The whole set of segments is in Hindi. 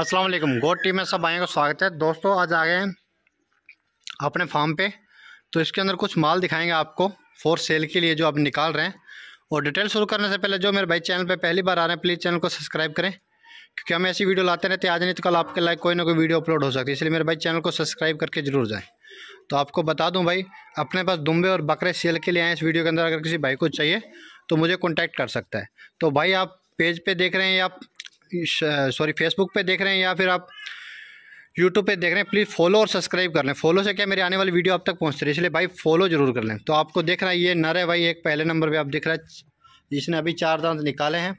अस्सलाम वालेकुम गोड टीम में सब भाई का स्वागत है दोस्तों आज आ गए हैं अपने फार्म पे तो इसके अंदर कुछ माल दिखाएंगे आपको फॉर सेल के लिए जो आप निकाल रहे हैं और डिटेल शुरू करने से पहले जो मेरे भाई चैनल पे पहली बार आ रहे हैं प्लीज़ चैनल को सब्सक्राइब करें क्योंकि हम ऐसी वीडियो लाते रहते आज नहीं तो कल आपके लाइक कोई ना कोई वीडियो अपलोड हो सकती है इसलिए मेरे भाई चैनल को सब्सक्राइब करके जरूर जाएँ तो आपको बता दूँ भाई अपने पास दुम्बे और बकरे सेल के लिए आए इस वीडियो के अंदर अगर किसी भाई को चाहिए तो मुझे कॉन्टैक्ट कर सकता है तो भाई आप पेज पे देख रहे हैं आप सॉरी फेसबुक पे देख रहे हैं या फिर आप यूट्यूब पे देख रहे हैं प्लीज़ फॉलो और सब्सक्राइब कर लें फॉलो से क्या मेरे आने वाली वीडियो आप तक पहुँचती रही इसलिए भाई फॉलो जरूर कर लें तो आपको देख रहा है ये नर है भाई एक पहले नंबर पर आप दिख रहा है जिसने अभी चार दांत निकाले हैं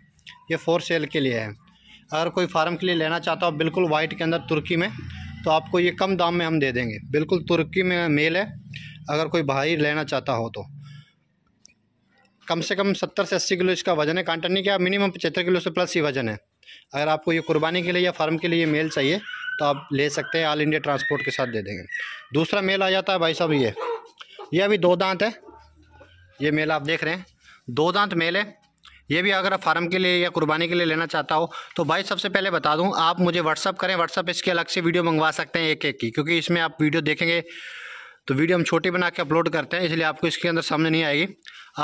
ये फोर सेल के लिए है अगर कोई फार्म के लिए लेना चाहता हो बिल्कुल वाइट के अंदर तुर्की में तो आपको ये कम दाम में हम दे देंगे बिल्कुल तुर्की में मेल है अगर कोई भाई लेना चाहता हो तो कम से कम सत्तर से अस्सी किलो इसका वजन है कांटन नहीं क्या मिनिमम पचहत्तर किलो से प्लस ही वजन है अगर आपको ये कुर्बानी के लिए या फार्म के लिए मेल चाहिए तो आप ले सकते हैं ऑल इंडिया ट्रांसपोर्ट के साथ दे देंगे दूसरा मेल आ जाता है भाई साहब ये ये अभी दो दांत है ये मेल आप देख रहे हैं दो दांत मेल है ये भी अगर आप फार्म के लिए या कुर्बानी के लिए लेना चाहता हो तो भाई सबसे पहले बता दूँ आप मुझे व्हाट्सअप करें व्हाट्सअप इसके अलग से वीडियो मंगवा सकते हैं एक एक की क्योंकि इसमें आप वीडियो देखेंगे तो वीडियो हम छोटी बना के अपलोड करते हैं इसलिए आपको इसके अंदर समझ नहीं आएगी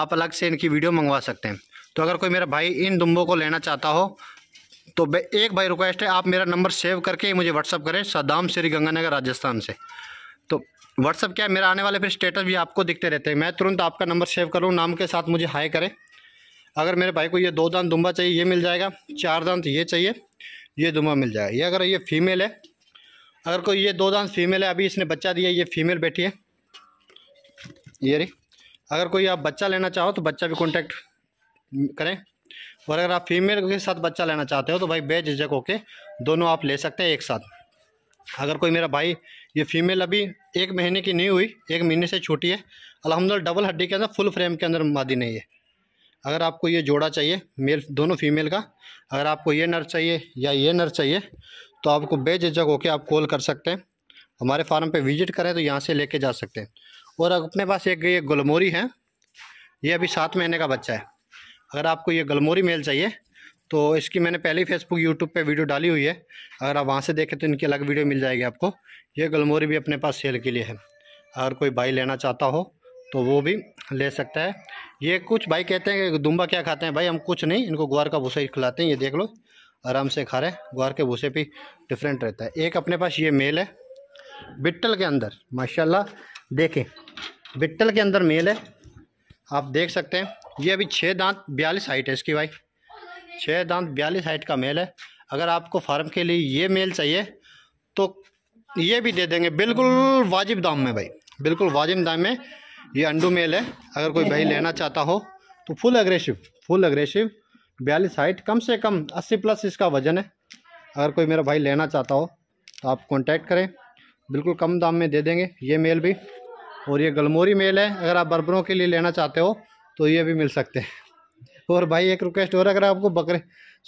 आप अलग से इनकी वीडियो मंगवा सकते हैं तो अगर कोई मेरा भाई इन दुम्बों को लेना चाहता हो तो एक भाई रिक्वेस्ट है आप मेरा नंबर सेव करके मुझे व्हाट्सअप करें सदाम श्री गंगानगर राजस्थान से तो व्हाट्सअप क्या है मेरा आने वाले फिर स्टेटस भी आपको दिखते रहते हैं मैं तुरंत आपका नंबर सेव करूँ नाम के साथ मुझे हाई करें अगर मेरे भाई को ये दो दांत दुम्बा चाहिए ये मिल जाएगा चार दांत ये चाहिए ये दुम्बा मिल जाएगा ये अगर ये फीमेल है अगर कोई ये दो दांत फीमेल है अभी इसने बच्चा दिया ये फीमेल बैठी है ये रही अगर कोई आप बच्चा लेना चाहो तो बच्चा भी कॉन्टैक्ट करें और अगर आप फीमेल के साथ बच्चा लेना चाहते हो तो भाई बेझिझक होके दोनों आप ले सकते हैं एक साथ अगर कोई मेरा भाई ये फीमेल अभी एक महीने की नहीं हुई एक महीने से छोटी है अलहमदिल्ला डबल हड्डी के अंदर फुल फ्रेम के अंदर मादी नहीं है अगर आपको ये जोड़ा चाहिए मेल दोनों फीमेल का अगर आपको ये नर चाहिए या ये नर चाहिए तो आपको बेझिझक होकर आप कॉल कर सकते हैं हमारे फार्म पे विज़िट करें तो यहाँ से लेके जा सकते हैं और अपने पास एक ये गुलमोरी है ये अभी सात महीने का बच्चा है अगर आपको ये गलमोरी मेल चाहिए तो इसकी मैंने पहले फेसबुक यूट्यूब पे वीडियो डाली हुई है अगर आप वहाँ से देखें तो इनकी अलग वीडियो मिल जाएगी आपको ये गलमोरी भी अपने पास सेल के लिए है अगर कोई भाई लेना चाहता हो तो वो भी ले सकता है ये कुछ भाई कहते हैं कि दुम्बा क्या खाते हैं भाई हम कुछ नहीं इनको ग्वार का भूसा ही खिलाते हैं ये देख लो आराम से खा रहे हैं ग्वार के भूसे भी डिफरेंट रहता है एक अपने पास ये मेल है बिट्टल के अंदर माशाल्लाह देखें बिट्टल के अंदर मेल है आप देख सकते हैं ये अभी छः दांत बयालीस हाइट है इसकी भाई छः दांत बयालीस हाइट का मेल है अगर आपको फार्म के लिए ये मेल चाहिए तो ये भी दे देंगे बिल्कुल वाजिब दाम में भाई बिल्कुल वाजिब दाम में ये अंडू मेल है अगर कोई भाई लेना चाहता हो तो फुल अग्रेसिव फुल अग्रेसिव बयालीस हाइट कम से कम अस्सी प्लस इसका वजन है अगर कोई मेरा भाई लेना चाहता हो तो आप कॉन्टैक्ट करें बिल्कुल कम दाम में दे देंगे ये मेल भी और ये गलमोरी मेल है अगर आप बर्बरों के लिए लेना चाहते हो तो ये भी मिल सकते हैं और भाई एक रिक्वेस्ट और अगर आपको बकरे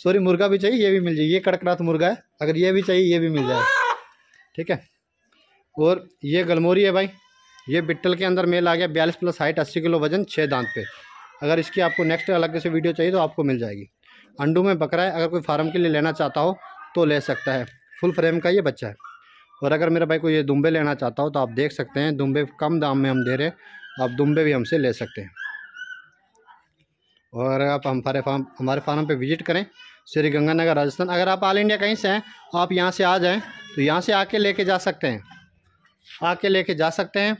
सॉरी मुर्गा भी चाहिए ये भी मिल जाए ये कड़कनाथ मुर्गा है अगर ये भी चाहिए ये भी मिल जाए ठीक है और ये गलमोरी है भाई ये बिट्टल के अंदर मेल आ गया बयालीस प्लस हाइट अस्सी किलो वजन छः दांत पे अगर इसकी आपको नेक्स्ट अलग से वीडियो चाहिए तो आपको मिल जाएगी अंडू में बकरा है अगर कोई फार्म के लिए लेना चाहता हो तो ले सकता है फुल फ्रेम का ये बच्चा है और अगर मेरा भाई को ये दुम्बे लेना चाहता हो तो आप देख सकते हैं दुम्बे कम दाम में हम दे रहे हैं आप दुम्बे भी हमसे ले सकते हैं और आप हमारे फार्म हमारे फार्म पे विज़िट करें श्री गंगानगर राजस्थान अगर आप ऑल इंडिया कहीं से हैं आप यहाँ से आ जाएं तो यहाँ से आके लेके जा सकते हैं आके लेके जा सकते हैं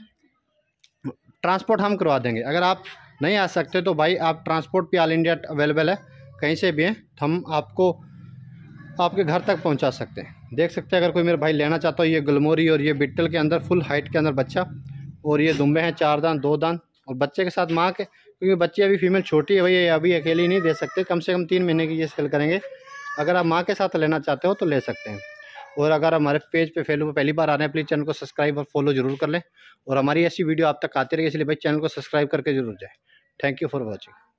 ट्रांसपोर्ट हम करवा देंगे अगर आप नहीं आ सकते तो भाई आप ट्रांसपोर्ट भी ऑल इंडिया अवेलेबल है कहीं से भी हैं तो हम आपको आपके घर तक पहुँचा सकते हैं देख सकते हैं अगर कोई मेरा भाई लेना चाहता हो ये गलमोरी और ये बिट्टल के अंदर फुल हाइट के अंदर बच्चा और ये दुम्बे हैं चार दान दो दान और बच्चे के साथ माँ के क्योंकि बच्चे अभी फीमेल छोटी है भैया अभी अकेली नहीं दे सकते कम से कम तीन महीने की ये सेल करेंगे अगर आप माँ के साथ लेना चाहते हो तो ले सकते हैं और अगर हमारे पेज पे फेलो पर पहली बार आ रहे हैं प्लीज़ चैनल को सब्सक्राइब और फॉलो जरूर कर लें और हमारी ऐसी वीडियो आप तक आती रही इसलिए भाई चैनल को सब्सक्राइब करके जरूर जाए थैंक यू फॉर वॉचिंग